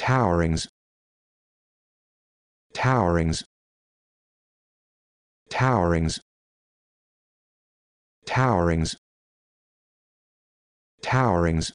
towerings towerings towerings towerings towerings